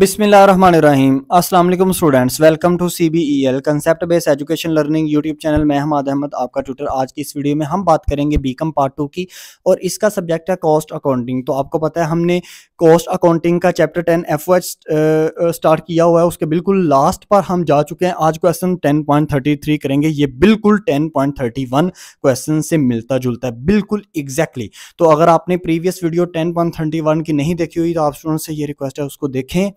बिसमीम असल students welcome to C B E L concept base education learning YouTube channel मैं हमाद अहमद आपका tutor आज की इस वीडियो में हम बात करेंगे बी कम पार्ट टू की और इसका सब्जेक्ट है कॉस्ट अकाउंटिंग तो आपको पता है हमने कॉस्ट अकाउंटिंग का chapter ten F H start किया हुआ है उसके बिल्कुल लास्ट पर हम जा चुके हैं आज question ten point thirty three करेंगे ये बिल्कुल ten point thirty one question से मिलता जुलता है बिल्कुल एग्जैक्टली exactly. तो अगर आपने previous video ten point thirty one की नहीं देखी हुई तो आप स्टूडेंट से ये रिक्वेस्ट है उसको देखें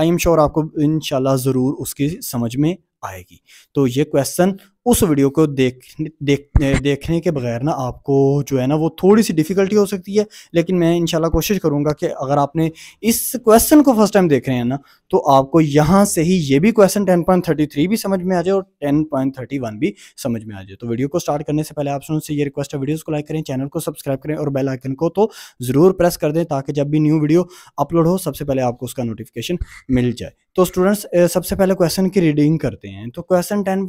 आई एम श्योर आपको इन ज़रूर उसकी समझ में आएगी तो ये क्वेश्चन उस वीडियो को देख देख देखने के बगैर ना आपको जो है ना वो थोड़ी सी डिफ़िकल्टी हो सकती है लेकिन मैं इंशाल्लाह कोशिश करूँगा कि अगर आपने इस क्वेश्चन को फर्स्ट टाइम देख रहे हैं ना तो आपको यहाँ से ही ये भी क्वेश्चन 10.33 भी समझ में आ जाए और 10.31 भी समझ में आ जाए तो वीडियो को स्टार्ट करने से पहले आप से ये रिक्वेस्ट है वीडियोज़ को लाइक करें चैनल को सब्सक्राइब करें और बेल आइकन को तो ज़रूर प्रेस कर दें ताकि जब भी न्यू वीडियो अपलोड हो सबसे पहले आपको उसका नोटिफिकेशन मिल जाए तो स्टूडेंट्स सबसे पहले क्वेश्चन की रीडिंग करते हैं तो क्वेश्चन टेन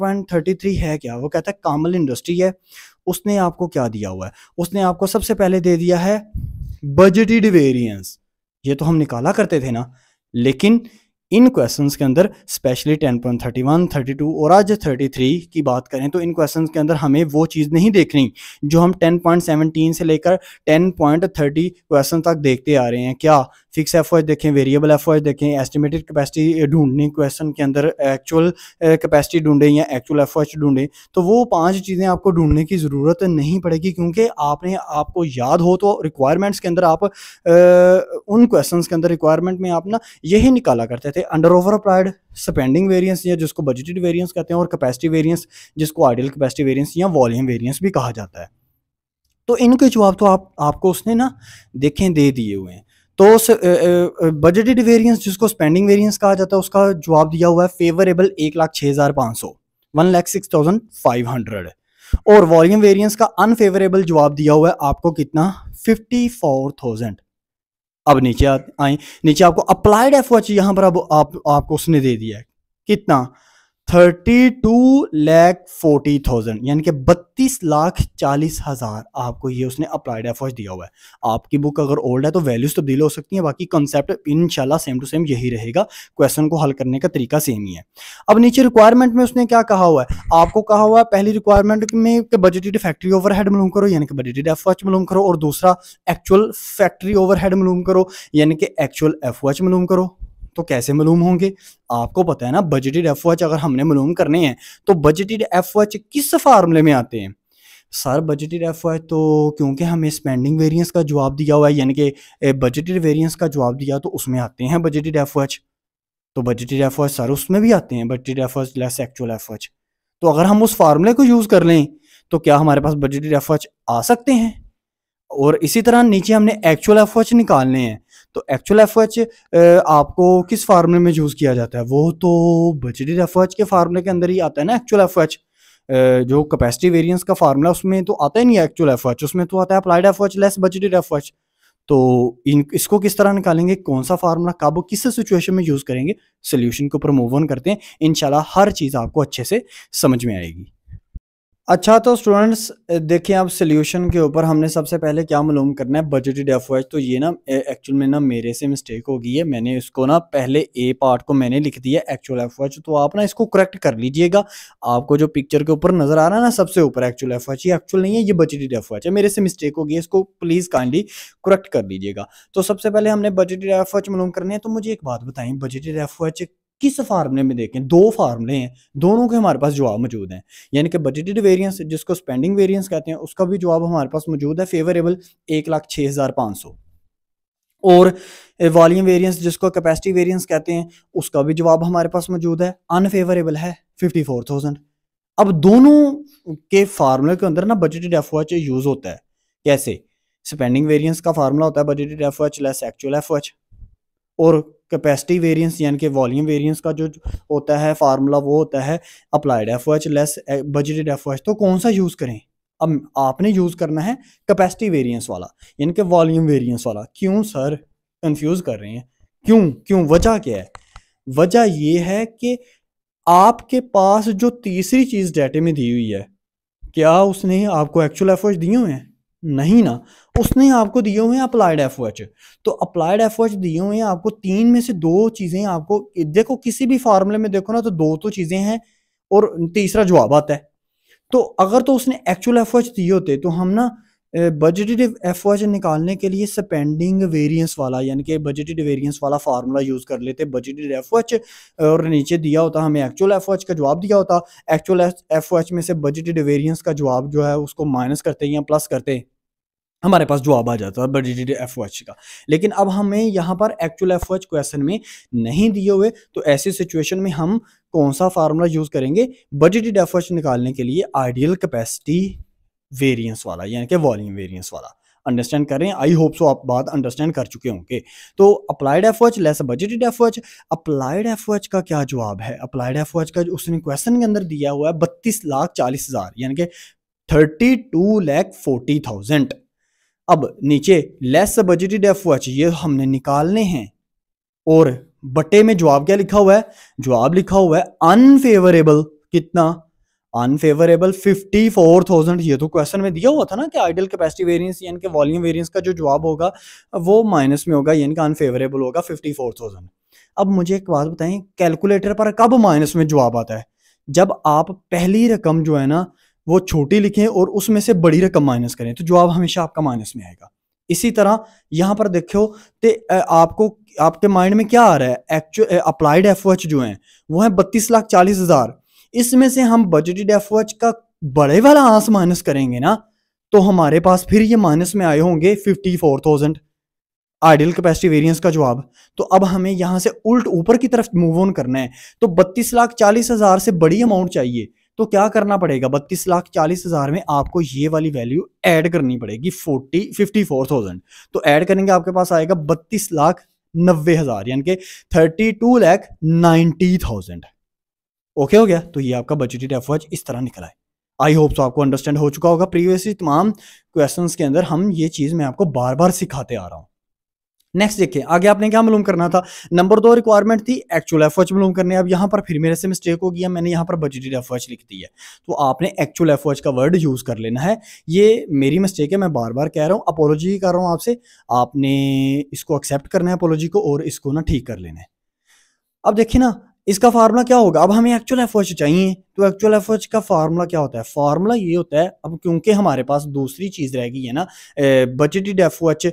है है क्या वो कहता है कामल इंडस्ट्री है उसने आपको क्या दिया हुआ है उसने आपको सबसे पहले दे दिया है बजटेड वेरियंस ये तो हम निकाला करते थे ना लेकिन इन क्वेश्चंस के अंदर specially ten point thirty one thirty two और आज थर्टी थ्री की बात करें तो इन क्वेश्चंस के अंदर हमें वो चीज़ नहीं देखनी जो हम टेन पॉइंट सेवनटीन से लेकर टेन पॉइंट थर्टी क्वेश्चन तक देखते आ रहे हैं क्या फिक्स एफ देखें वेरिएबल एफ देखें एस्टिमेटेड कैपेसिटी ढूंढने क्वेश्चन के अंदर एक्चुअल कैपेसिटी ढूंढे या एक्चुअल एफ ढूंढे तो वो पांच चीज़ें आपको ढूंढने की ज़रूरत नहीं पड़ेगी क्योंकि आपने आपको याद हो तो रिक्वायरमेंट्स के अंदर आप आ, eh, उन क्वेश्चन के अंदर रिक्वायरमेंट में आप ना यही निकाला करते थे under over applied spending variance या जिसको बजटेड वेरियंस कहते हैं और कैपेसिटी वेरियंस जिसको आइडियल कैपेसिटी वेरियंस या वॉल्यूम वेरियंस भी कहा जाता है तो इनके जवाब तो आप आपको उसने ना देखें दे दिए हुए हैं तो बजटेड वेरियंस जिसको स्पेंडिंग वेरियंस कहा जाता है उसका जवाब दिया हुआ है फेवरेबल एक लाख छः हज़ार पाँच सौ one lakh six thousand five hundred और वॉल्यूम वेरियंस का अनफेवरेबल जवाब दिया हुआ है आपको कितना फिफ्टी फोर थाउजेंड अब नीचे आए नीचे आपको अप्लाइड एफ वॉच यहाँ पर अब आप, आपको उसने दे दिया है कितना thirty two lakh forty thousand यानी कि बत्तीस लाख चालीस हज़ार आपको ये उसने अप्लाइड एफर्स दिया हुआ है आपकी बुक अगर ओल्ड है तो वैल्यूज़ तब्दील तो हो सकती हैं बाकी कंसेप्ट इन सेम टू सेम यही रहेगा क्वेश्चन को हल करने का तरीका सेम ही है अब नीचे रिक्वायरमेंट में उसने क्या कहा हुआ है आपको कहा हुआ है पहली रिक्वायरमेंट में कि बजटेड फैक्ट्री ओवर हेड मलूम करो यानी कि बजटेड एफ एच मलूम करो और दूसरा एक्चुअल फैक्ट्री ओवर हेड मलूम करो यानी कि एक्चुअल एफ एच मलूम करो तो कैसे मालूम होंगे आपको पता है ना बजटेड एफ अगर हमने मालूम करने हैं तो बजटेड एफ किस फार्मूले में आते हैं सर बजटेड एफ तो क्योंकि हमें स्पेंडिंग वेरिएंस का जवाब दिया हुआ है यानी कि बजटेड वेरिएंस का जवाब दिया तो उसमें आते हैं बजटेड एफ तो बजटेड एफ सर उसमें भी आते हैं budgeted F less actual F तो अगर हम उस फार्मूले को यूज़ कर लें तो क्या हमारे पास बजटेड एफ आ सकते हैं और इसी तरह नीचे हमने एक्चुअल एफ निकालने हैं तो एक्चुअल एफ आपको किस फार्मूले में यूज़ किया जाता है वो तो बजटेड एफ के फार्मूले के अंदर ही आता है ना एक्चुअल एफ जो कैपेसिटी वेरिएंस का फार्मूला उसमें तो आता ही नहीं है एक्चुअल एफ उसमें तो आता है applied F less budgeted F तो इन इसको किस तरह निकालेंगे कौन सा फार्मूला कब किस सिचुएशन में यूज़ करेंगे सोल्यूशन को प्रमूव ऑन करते हैं इन हर चीज़ आपको अच्छे से समझ में आएगी अच्छा तो स्टूडेंट्स देखें आप सोल्यूशन के ऊपर हमने सबसे पहले क्या मालूम करना है बजटेड एफ तो ये ना एक्चुअल में ना मेरे से मिस्टेक हो गई है मैंने इसको ना पहले ए पार्ट को मैंने लिख दिया एक्चुअल एफ तो आप ना इसको करेक्ट कर लीजिएगा आपको जो पिक्चर के ऊपर नजर आ रहा है ना सबसे ऊपर एक्चुअल एफ ये एक्चुअल नहीं है ये बजटेड एफ है मेरे से मिस्टेक हो गई इसको प्लीज़ काइंडली करेक्ट कर लीजिएगा तो सबसे पहले हमने बजटेड एफ मालूम करने हैं तो मुझे एक बात बताएं बजटेड एफ किस फार्मूले में देखें दो फार्मूले हैं दोनों के हमारे पास जवाब मौजूद हैं यानी कि बजटेड वेरियंस जिसको स्पेंडिंग वेरियंस कहते हैं उसका भी जवाब हमारे पास मौजूद है फेवरेबल एक लाख छः हज़ार पाँच सौ और वॉल्यूम वेरियंस जिसको कैपेसिटी वेरियंस कहते हैं उसका भी जवाब हमारे पास मौजूद है अनफेवरेबल है फिफ्टी फोर थाउजेंड अब दोनों के फार्मूले के अंदर ना बजटेड एफ एच यूज़ होता है कैसे स्पेंडिंग वेरियंस का फार्मूला होता है budgeted F H less actual F H और कैपेसिटी वेरिएंस यानी कि वॉल्यूम वेरिएंस का जो होता है फार्मूला वो होता है applied F H less budgeted F H तो कौन सा यूज़ करें अब आपने यूज़ करना है कैपेसिटी वेरिएंस वाला यानी कि वॉल्यूम वेरिएंस वाला क्यों सर कंफ्यूज कर रहे हैं क्यों क्यों वजह क्या है वजह यह है कि आपके पास जो तीसरी चीज़ डेटे में दी हुई है क्या उसने आपको एक्चुअल एफ दिए हुए हैं नहीं ना उसने आपको दिए हुए हैं अप्लाइड एफ ओ एच तो अप्लाइड एफ ओ एच दिए हुए हैं आपको तीन में से दो चीज़ें आपको देखो किसी भी फार्मूले में देखो ना तो दो तो चीज़ें हैं और तीसरा जवाब आता है तो अगर तो उसने एक्चुअल एफ ओ एच दिए होते तो हम ना बजटेटिव एफ निकालने के लिए स्पेंडिंग वेरिएंस वाला यानी कि बजटेड वेरिएंस वाला फार्मूला यूज़ कर लेते बजटेड एफ और नीचे दिया होता हमें एक्चुअल एफ का जवाब दिया होता एक्चुअल एफ में से बजटेड वेरिएंस का जवाब जो है उसको माइनस करते हैं या प्लस करते हमारे पास जवाब आ जाता है बजटेड एफ का लेकिन अब हमें यहाँ पर एक्चुअल एफ क्वेश्चन में नहीं दिए हुए तो ऐसी सिचुएशन में हम कौन सा फार्मूला यूज़ करेंगे बजटेड एफ निकालने के लिए आइडियल कैपेसिटी वेरिएंस वाला यानी कि वॉल्यूम वेरिएंस वाला अंडरस्टैंड करें आई होप सो आप बात अंडरस्टैंड कर चुके होंगे तो applied F less budgeted F applied F का क्या जवाब है अप्लाइड एफ वच का उसने क्वेश्चन के अंदर दिया हुआ है बत्तीस लाख चालीस हज़ार यानी कि thirty two lakh forty thousand अब नीचे लेस बजटेड एफ ये हमने निकालने हैं और बटे में जवाब क्या लिखा हुआ है जवाब लिखा हुआ है अनफेवरेबल कितना अनफेवरेबल फिफ्टी फोर थाउजेंड ये तो क्वेश्चन में दिया हुआ था ना कि आइडियल कैपेसिटी वेरियंस यानी कि वॉल्यूम वेरियंस का जो जवाब होगा वो माइनस में होगा यानी कि अनफेवरेबल होगा फिफ्टी फोर थाउजेंड अब मुझे एक बात बताएं कैलकुलेटर पर कब माइनस में जवाब आता है जब आप पहली रकम जो है ना वो छोटी लिखें और उसमें से बड़ी रकम माइनस करें तो जवाब हमेशा आपका माइनस में आएगा इसी तरह यहाँ पर देखो तो आपको आपके माइंड में क्या आ रहा है एक्चुअल अप्लाइड एफ जो है वो है बत्तीस लाख चालीस हज़ार इसमें से हम बजटेड एफ का बड़े वाला आंस माइनस करेंगे ना तो हमारे पास फिर ये माइनस में आए होंगे fifty four thousand ideal capacity variance का जवाब तो अब हमें यहां से उल्ट ऊपर की तरफ मूव ऑन करना है तो बत्तीस लाख चालीस हज़ार से बड़ी अमाउंट चाहिए तो क्या करना पड़ेगा बत्तीस लाख चालीस हज़ार में आपको ये वाली वैल्यू ऐड करनी पड़ेगी फोर्टी फिफ्टी फोर थाउजेंड तो ऐड करेंगे आपके पास आएगा बत्तीस लाख नब्बे हज़ार यानी कि thirty two lakh ninety thousand okay हो गया तो ये आपका बजटेड एफ इस तरह निकला है आई होप तो आपको अंडरस्टैंड हो चुका होगा प्रीवियसली तमाम क्वेश्चंस के अंदर हम ये चीज़ मैं आपको बार बार सिखाते आ रहा हूँ नेक्स्ट देखिए आगे आपने क्या मालूम करना था नंबर दो रिक्वायरमेंट थी एक्चुअल एफ मालूम करने अब यहाँ पर फिर मेरे से मिस्टेक हो गया मैंने यहाँ पर बजटेड एफ लिख दी है तो आपने एक्चुअल एफ का वर्ड यूज़ कर लेना है ये मेरी मिस्टेक है मैं बार बार कह रहा हूँ अपोलॉजी कर रहा हूँ आपसे आपने इसको एक्सेप्ट करना है अपोलॉजी को और इसको ना ठीक कर लेना है अब देखिए ना इसका फार्मूला क्या होगा अब हमें एक्चुअल एच चाहिए तो एक्चुअल एच का फार्मूला क्या होता है फार्मूला ये होता है अब क्योंकि हमारे पास दूसरी चीज़ रह गई है ना बजटेड एच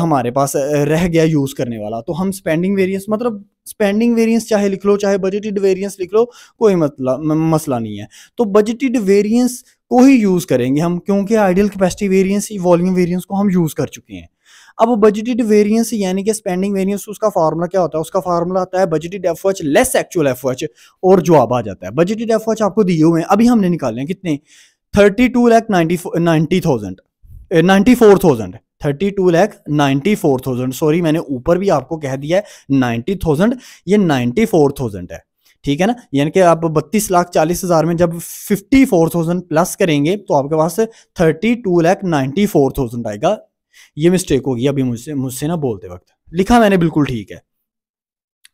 हमारे पास रह गया यूज़ करने वाला तो हम स्पेंडिंग वेरियंस मतलब स्पेंडिंग वेरियंस चाहे लिख लो चाहे बजटेड वेरियंस लिख लो कोई मतलब मसला नहीं है तो बजटेड वेरियंस को ही यूज़ करेंगे हम क्योंकि ideal capacity variance volume variance को हम यूज़ कर चुके हैं अब बजटेड वेरियंस यानी कि स्पेंडिंग वेरियंस उसका फार्मूला क्या होता है उसका फार्मूला आता है budgeted F H less actual F H और जवाब आ जाता है बजटेड एफ एच आपको दिए हुए हैं अभी हमने निकाले हैं कितने thirty two lakh ninety thousand ninety four thousand thirty two lakh ninety four thousand sorry मैंने ऊपर भी आपको कह दिया है नाइनटी थाउजेंड ये नाइनटी फोर थाउजेंड है ठीक है ना यानी कि आप बत्तीस लाख चालीस हज़ार में जब फिफ्टी फोर थाउजेंड प्लस करेंगे तो आपके पास thirty two lakh ninety four thousand आएगा ये मिस्टेक होगी अभी मुझसे मुझसे ना बोलते वक्त लिखा मैंने बिल्कुल ठीक है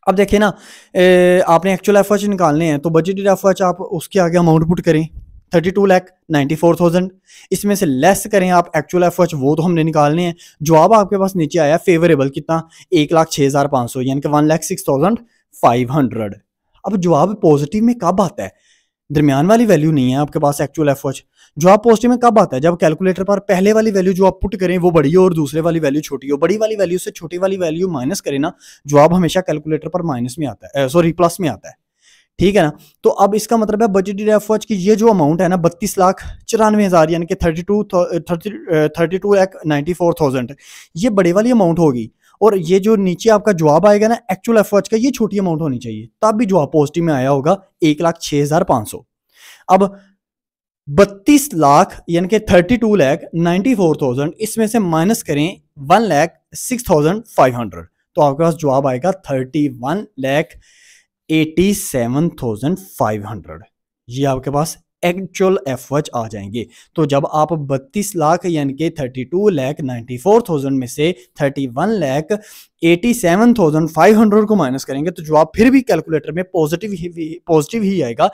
अब देखिए ना ए, आपने एक्चुअल एफ निकालने हैं तो बजटेड एफ आप उसके आगे अमाउंट पुट करें thirty two lakh ninety four thousand इसमें से लेस करें आप एक्चुअल एफ वो तो हमने निकालने हैं जवाब आपके पास नीचे आया फेवरेबल कितना एक लाख छः हज़ार पाँच सौ यानी कि one lakh six thousand five hundred अब जवाब पॉजिटिव में कब आता है दरमियान वाली वैल्यू नहीं है आपके पास एक्चुअल एफ एच जो आप पॉजिटिव में कब आता है जब कैलकुलेटर पर पहले वाली वैल्यू जो आप पुट करें वो बड़ी हो और दूसरे वाली वैल्यू छोटी हो बड़ी वाली वैल्यू से छोटी वाली वैल्यू माइनस करें ना जो आप हमेशा कैलकुलेटर पर माइनस में आता है सॉरी प्लस में आता है ठीक है ना तो अब इसका मतलब है बजटेड एफ एच की ये जो अमाउंट है ना बत्तीस लाख चौरानवे हज़ार यानी कि thirty two thirty thirty two lakh ninety four thousand ये बड़े वाली अमाउंट होगी और ये जो नीचे आपका जवाब आएगा ना एक्चुअल एफ का ये छोटी अमाउंट होनी चाहिए तब भी जवाब पॉजिटिव में आया होगा एक लाख छह हजार पांच सौ अब बत्तीस लाख यानी कि thirty two lakh ninety four thousand इसमें से माइनस करें one lakh six thousand five hundred तो आपके पास जवाब आएगा thirty one lakh eighty seven thousand five hundred ये आपके पास एक्चुअल एफर्च आ जाएंगे तो जब आप 32 लाख यानी कि 32 लाख 94,000 में से 31 लाख 87,500 को माइनस करेंगे तो जवाब फिर भी कैलकुलेटर में पॉजिटिव ही पॉजिटिव ही आएगा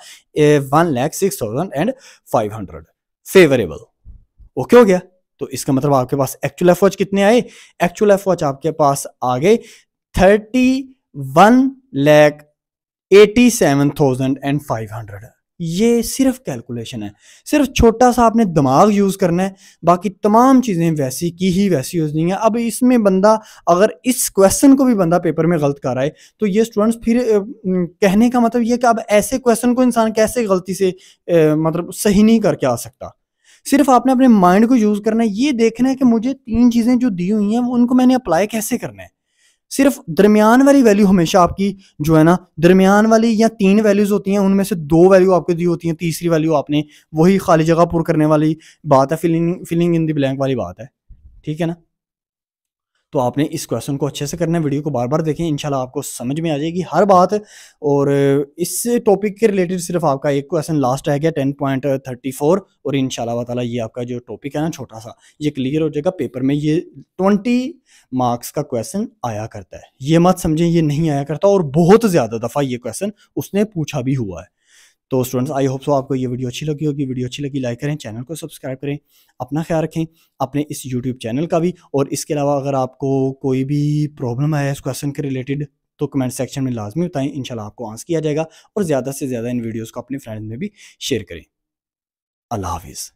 one lakh six and five favourable okay हो गया तो इसका मतलब आपके पास एक्चुअल एफर्च कितने आए एक्चुअल एफर्च आपके पास आ गए thirty one lakh eighty seven thousand and five hundred ये सिर्फ कैलकुलेशन है सिर्फ छोटा सा आपने दिमाग यूज़ करना है बाकी तमाम चीज़ें वैसी की ही वैसी यूज़ है अब इसमें बंदा अगर इस क्वेश्चन को भी बंदा पेपर में गलत कर रहा है तो ये स्टूडेंट्स फिर कहने का मतलब ये कि अब ऐसे क्वेश्चन को इंसान कैसे गलती से मतलब सही नहीं करके आ सकता सिर्फ आपने अपने माइंड को यूज़ करना है ये देखना है कि मुझे तीन चीज़ें जो दी हुई हैं उनको मैंने अप्लाई कैसे करना है सिर्फ दरमियान वाली वैल्यू हमेशा आपकी जो है ना दरमियान वाली या तीन वैल्यूज होती हैं उनमें से दो वैल्यू आपको दी होती हैं तीसरी वैल्यू आपने वही खाली जगह पुर करने वाली बात है filling filling in the blank वाली बात है ठीक है ना तो आपने इस क्वेश्चन को अच्छे से करना है वीडियो को बार बार देखें इंशाल्लाह आपको समझ में आ जाएगी हर बात और इस टॉपिक के रिलेटेड सिर्फ आपका एक क्वेश्चन लास्ट रह गया टेन पॉइंट थर्टी फोर और इन ताला ये आपका जो टॉपिक है ना छोटा सा ये क्लियर हो जाएगा पेपर में ये ट्वेंटी मार्क्स का क्वेश्चन आया करता है ये मत समझें ये नहीं आया करता और बहुत ज़्यादा दफ़ा ये क्वेश्चन उसने पूछा भी हुआ है तो स्टूडेंट्स आई होप सो आपको ये वीडियो अच्छी लगी होगी वीडियो अच्छी लगी लाइक करें चैनल को सब्सक्राइब करें अपना ख्याल रखें अपने इस यूट्यूब चैनल का भी और इसके अलावा अगर आपको कोई भी प्रॉब्लम आया इस क्वेश्चन के रिलेटेड तो कमेंट सेक्शन में लाजमी बताएं इंशाल्लाह आपको आंसर किया जाएगा और ज़्यादा से ज़्यादा इन वीडियोज़ को अपने फ्रेंड्स में भी शेयर करें अल्लाह हाफिज़